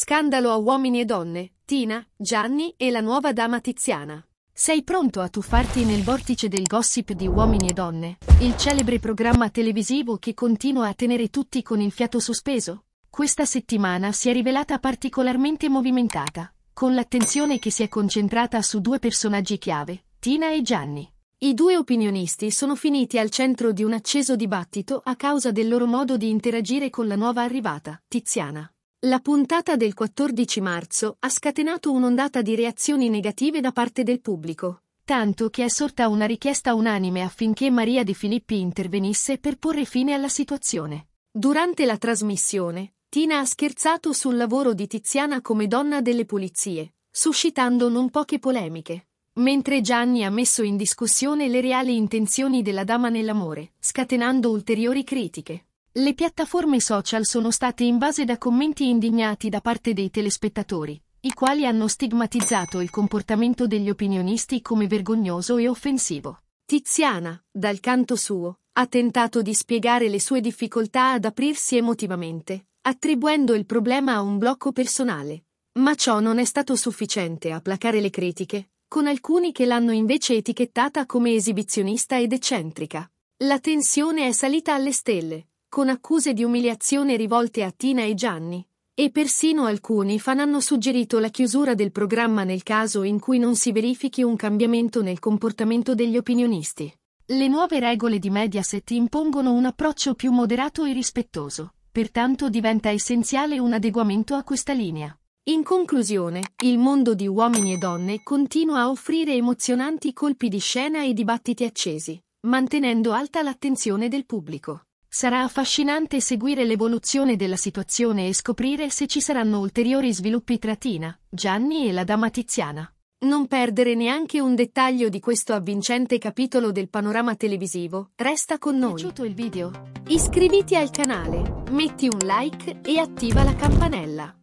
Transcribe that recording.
Scandalo a uomini e donne, Tina, Gianni e la nuova dama Tiziana. Sei pronto a tuffarti nel vortice del gossip di Uomini e Donne, il celebre programma televisivo che continua a tenere tutti con il fiato sospeso? Questa settimana si è rivelata particolarmente movimentata, con l'attenzione che si è concentrata su due personaggi chiave, Tina e Gianni. I due opinionisti sono finiti al centro di un acceso dibattito a causa del loro modo di interagire con la nuova arrivata, Tiziana. La puntata del 14 marzo ha scatenato un'ondata di reazioni negative da parte del pubblico, tanto che è sorta una richiesta unanime affinché Maria De Filippi intervenisse per porre fine alla situazione. Durante la trasmissione, Tina ha scherzato sul lavoro di Tiziana come donna delle pulizie, suscitando non poche polemiche. Mentre Gianni ha messo in discussione le reali intenzioni della dama nell'amore, scatenando ulteriori critiche. Le piattaforme social sono state invase da commenti indignati da parte dei telespettatori, i quali hanno stigmatizzato il comportamento degli opinionisti come vergognoso e offensivo. Tiziana, dal canto suo, ha tentato di spiegare le sue difficoltà ad aprirsi emotivamente, attribuendo il problema a un blocco personale. Ma ciò non è stato sufficiente a placare le critiche, con alcuni che l'hanno invece etichettata come esibizionista ed eccentrica. La tensione è salita alle stelle, con accuse di umiliazione rivolte a Tina e Gianni. E persino alcuni fan hanno suggerito la chiusura del programma nel caso in cui non si verifichi un cambiamento nel comportamento degli opinionisti. Le nuove regole di Mediaset impongono un approccio più moderato e rispettoso, pertanto diventa essenziale un adeguamento a questa linea. In conclusione, il mondo di uomini e donne continua a offrire emozionanti colpi di scena e dibattiti accesi, mantenendo alta l'attenzione del pubblico. Sarà affascinante seguire l'evoluzione della situazione e scoprire se ci saranno ulteriori sviluppi tra Tina, Gianni e la dama Tiziana. Non perdere neanche un dettaglio di questo avvincente capitolo del panorama televisivo. Resta con noi. piaciuto il video? Iscriviti al canale, metti un like e attiva la campanella.